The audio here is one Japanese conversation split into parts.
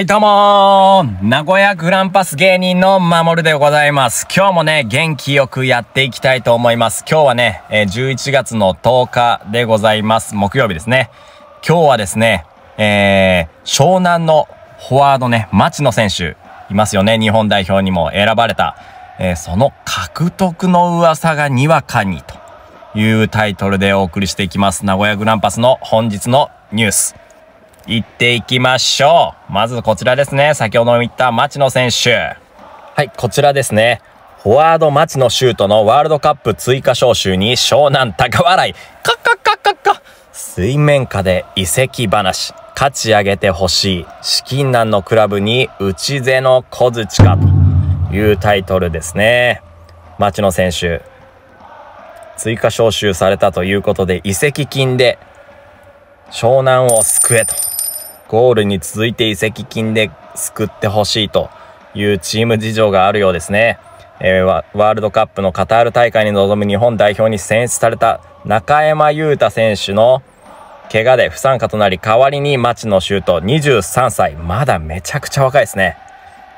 はい、どうもー名古屋グランパス芸人のまもるでございます。今日もね、元気よくやっていきたいと思います。今日はね、え11月の10日でございます。木曜日ですね。今日はですね、えー、湘南のフォワードね、町野選手、いますよね。日本代表にも選ばれた。えー、その獲得の噂がにわかにというタイトルでお送りしていきます。名古屋グランパスの本日のニュース。行っていきましょう。まずこちらですね。先ほど言った町野選手。はい、こちらですね。フォワード町野シュートのワールドカップ追加招集に湘南高笑い。カッカッカッカッカ水面下で移籍話。価値上げてほしい。資金難のクラブに打ち瀬の小槌かというタイトルですね。町野選手。追加招集されたということで、移籍金で湘南を救えと。ゴールに続いて移籍金で救ってほしいというチーム事情があるようですね。えー、ワールドカップのカタール大会に臨む日本代表に選出された中山雄太選手の怪我で不参加となり代わりに町野修斗23歳。まだめちゃくちゃ若いですね。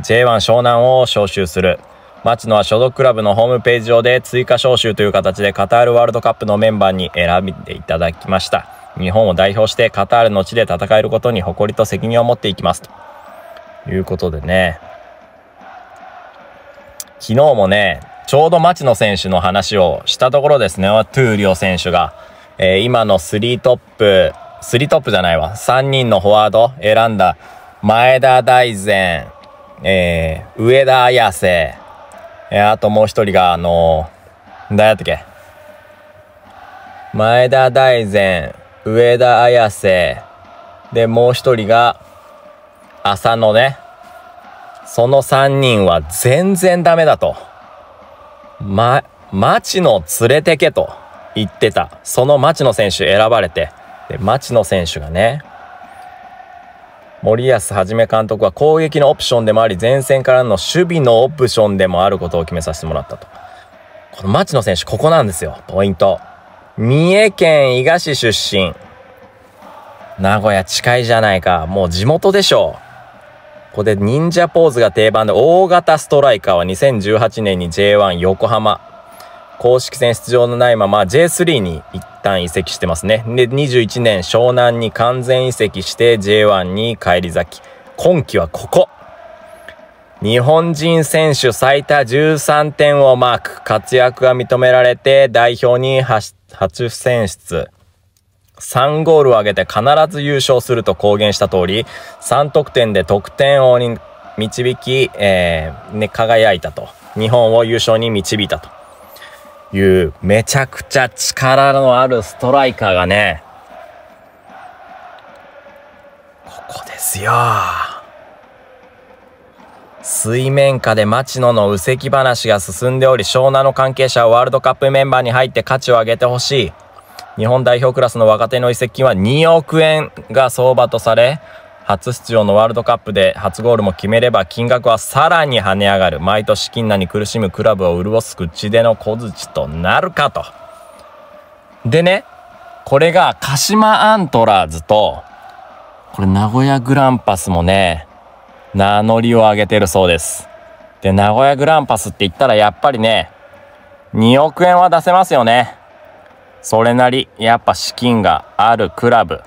J1 湘南を招集する。町野は所属クラブのホームページ上で追加招集という形でカタールワールドカップのメンバーに選んでいただきました。日本を代表してカタールの地で戦えることに誇りと責任を持っていきますということでね昨日もねちょうど町野選手の話をしたところですねトゥーリオ選手が、えー、今の3トップ3トップじゃないわ3人のフォワード選んだ前田大然、えー、上田綾瀬、えー、あともう一人があのー、誰やったっけ前田大然、上田綾瀬、で、もう一人が、浅野ね。その三人は全然ダメだと。ま、町野連れてけと言ってた。その町野選手選ばれて。で、町野選手がね、森保一監督は攻撃のオプションでもあり前線からの守備のオプションでもあることを決めさせてもらったとこの町野選手ここなんですよポイント三重県伊賀市出身。名古屋近いじゃないか。もう地元でしょう。ここで忍者ポーズが定番で、大型ストライカーは2018年に J1 横浜。公式戦出場のないまま J3 に一旦移籍してますね。で、21年湘南に完全移籍して J1 に返り咲き。今季はここ。日本人選手最多13点をマーク。活躍が認められて代表に走って初選出。3ゴールを挙げて必ず優勝すると公言した通り、3得点で得点王に導き、えー、ね、輝いたと。日本を優勝に導いたという、めちゃくちゃ力のあるストライカーがね、ここですよ。水面下で町野の右石話が進んでおり、湘南の関係者はワールドカップメンバーに入って価値を上げてほしい。日本代表クラスの若手の移籍金は2億円が相場とされ、初出場のワールドカップで初ゴールも決めれば金額はさらに跳ね上がる。毎年金難に苦しむクラブを潤す口での小槌となるかと。でね、これが鹿島アントラーズと、これ名古屋グランパスもね、名乗りを上げてるそうです。で、名古屋グランパスって言ったらやっぱりね、2億円は出せますよね。それなり、やっぱ資金があるクラブ。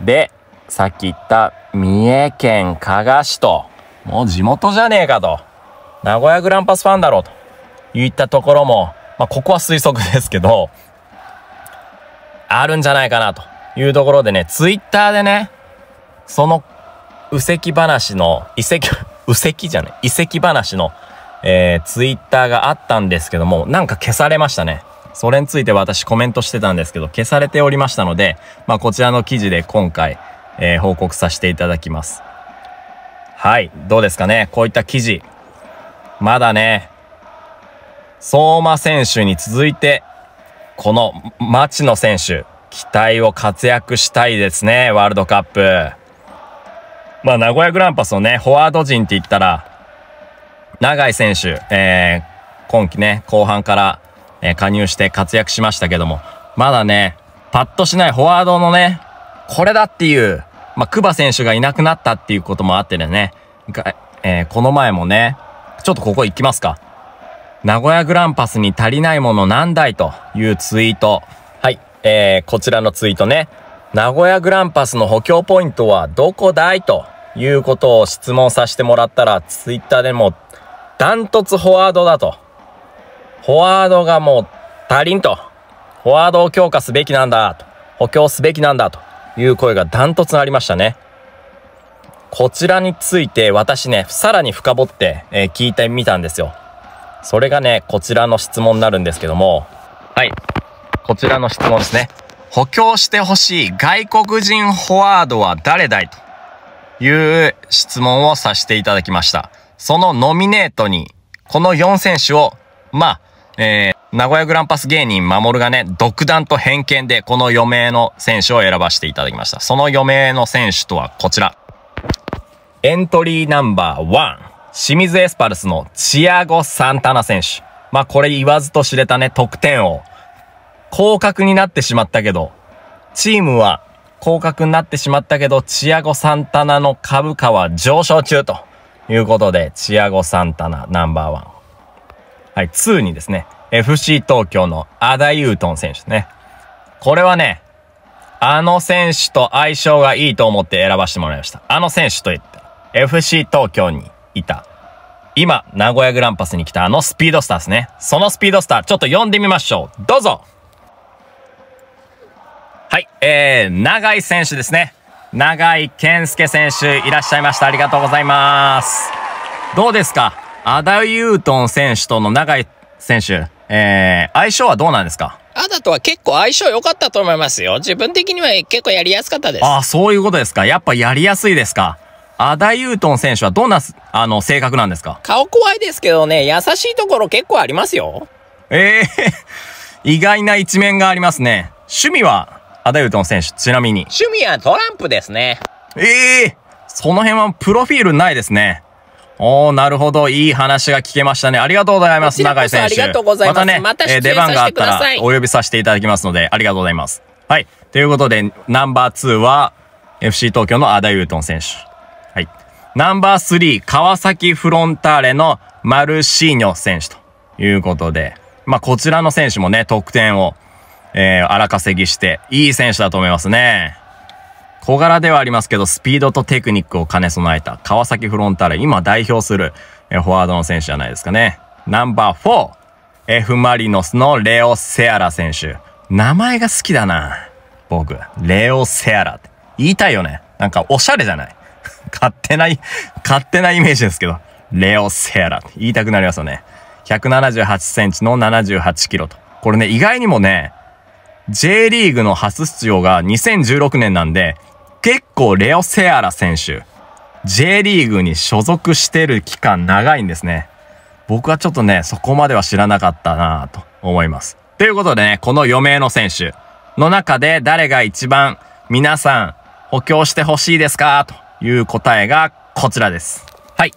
で、さっき言った三重県加賀市と、もう地元じゃねえかと。名古屋グランパスファンだろうと言ったところも、まあ、ここは推測ですけど、あるんじゃないかなというところでね、ツイッターでね、その右席話の、遺跡、遺 跡じゃない、遺跡話の、えー、ツイッターがあったんですけども、なんか消されましたね。それについて私コメントしてたんですけど、消されておりましたので、まあ、こちらの記事で今回、えー、報告させていただきます。はい、どうですかね。こういった記事。まだね、相馬選手に続いて、この町野選手、期待を活躍したいですね、ワールドカップ。まあ、名古屋グランパスのね、フォワード陣って言ったら、永井選手、えー、今季ね、後半から、えー、加入して活躍しましたけども、まだね、パッとしないフォワードのね、これだっていう、まあ、久保選手がいなくなったっていうこともあってね、えー、この前もね、ちょっとここ行きますか。名古屋グランパスに足りないもの何台というツイート。はい、えー、こちらのツイートね。名古屋グランパスの補強ポイントはどこだいということを質問させてもらったら、ツイッターでもダントツフォワードだと。フォワードがもう足りんと。フォワードを強化すべきなんだと。補強すべきなんだという声がダントツありましたね。こちらについて私ね、さらに深掘って、え聞いてみたんですよ。それがね、こちらの質問になるんですけども、はい。こちらの質問ですね。補強してほしい外国人フォワードは誰だいと。いう質問をさせていただきました。そのノミネートに、この4選手を、まあ、えー、名古屋グランパス芸人守がね、独断と偏見でこの余命の選手を選ばせていただきました。その余命の選手とはこちら。エントリーナンバー1。清水エスパルスのチアゴ・サンタナ選手。まあこれ言わずと知れたね、得点王。降格になってしまったけど、チームは降格になってしまったけど、チアゴ・サンタナの株価は上昇中ということで、チアゴ・サンタナナンバーワン。はい、2にですね、FC 東京のアダ・ユートン選手ですね。これはね、あの選手と相性がいいと思って選ばせてもらいました。あの選手と言った FC 東京にいた。今、名古屋グランパスに来たあのスピードスターですね。そのスピードスター、ちょっと呼んでみましょう。どうぞはい、えー、長井選手ですね。長井健介選手いらっしゃいました。ありがとうございます。どうですかアダユートン選手との長井選手、えー、相性はどうなんですかアダとは結構相性良かったと思いますよ。自分的には結構やりやすかったです。ああ、そういうことですか。やっぱやりやすいですか。アダユートン選手はどんな、あの、性格なんですか顔怖いですけどね、優しいところ結構ありますよ。ええー、意外な一面がありますね。趣味はアダユトン選手、ちなみに。趣味はトランプですね。ええー、その辺はプロフィールないですね。おー、なるほど。いい話が聞けましたね。ありがとうございます、中井選手。ありがとうございます。またね、またえー、出番があったらお呼びさせていただきますので、ありがとうございます。はい。ということで、ナンバー2は、FC 東京のアダユートン選手。はい。ナンバー3、川崎フロンターレのマルシーニョ選手ということで、まあ、こちらの選手もね、得点をえー、荒稼ぎして、いい選手だと思いますね。小柄ではありますけど、スピードとテクニックを兼ね備えた、川崎フロンターレ、今代表する、えー、フォワードの選手じゃないですかね。ナンバー 4! F マリノスのレオ・セアラ選手。名前が好きだな。僕。レオ・セアラって。言いたいよね。なんかおしゃれじゃない 勝手な、勝手なイメージですけど。レオ・セアラって言いたくなりますよね。178センチの78キロと。これね、意外にもね、J リーグの初出場が2016年なんで、結構レオ・セアラ選手、J リーグに所属してる期間長いんですね。僕はちょっとね、そこまでは知らなかったなぁと思います。ということでね、この余命の選手の中で誰が一番皆さん補強してほしいですかという答えがこちらです。はい。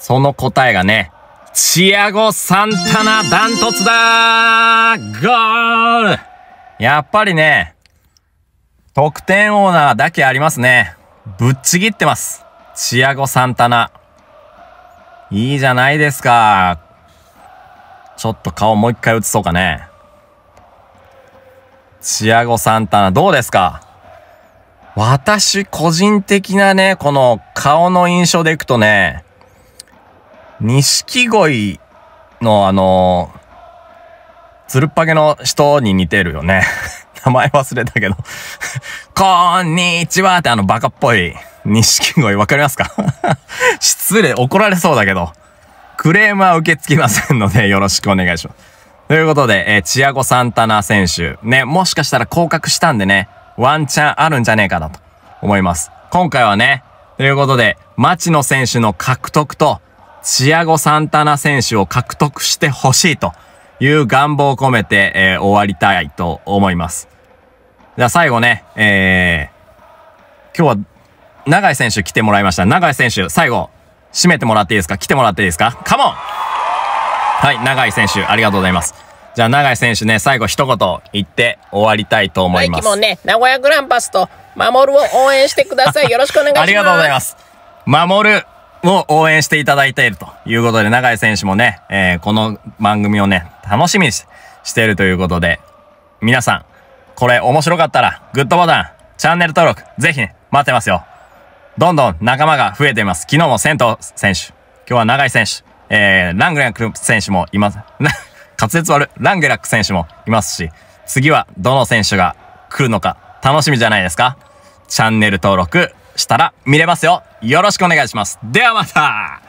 その答えがね、チアゴ・サンタナダントツだーゴールやっぱりね、得点オーナーだけありますね。ぶっちぎってます。チアゴ・サンタナ。いいじゃないですか。ちょっと顔もう一回映そうかね。チアゴ・サンタナ、どうですか私、個人的なね、この顔の印象でいくとね、錦鯉のあの、つるっぱげの人に似てるよね。名前忘れたけど こんにちはってあのバカっぽい錦鯉わかりますか 失礼、怒られそうだけど。クレームは受け付けませんのでよろしくお願いします。ということで、えー、チアゴ・サンタナ選手、ね、もしかしたら降格したんでね、ワンチャンあるんじゃねえかなと思います。今回はね、ということで、町野選手の獲得と、チアゴ・サンタナ選手を獲得してほしいと。いう願望を込めて、えー、終わりたいと思います。じゃあ最後ね、えー、今日は、長井選手来てもらいました。長井選手、最後、締めてもらっていいですか来てもらっていいですかカモンはい、長井選手、ありがとうございます。じゃあ、長井選手ね、最後一言言って終わりたいと思います。ね、名古屋グランパスと、守るを応援してください。よろしくお願いします。ありがとうございます。守る。を応援していただいているということで、永井選手もね、えー、この番組をね、楽しみにしているということで、皆さん、これ面白かったら、グッドボタン、チャンネル登録、ぜひね、待ってますよ。どんどん仲間が増えています。昨日も仙東選手、今日は永井選手、えー、ラングラック選手もいます。滑舌悪い。ラングラック選手もいますし、次はどの選手が来るのか楽しみじゃないですかチャンネル登録したら見れますよ。よろしくお願いします。ではまた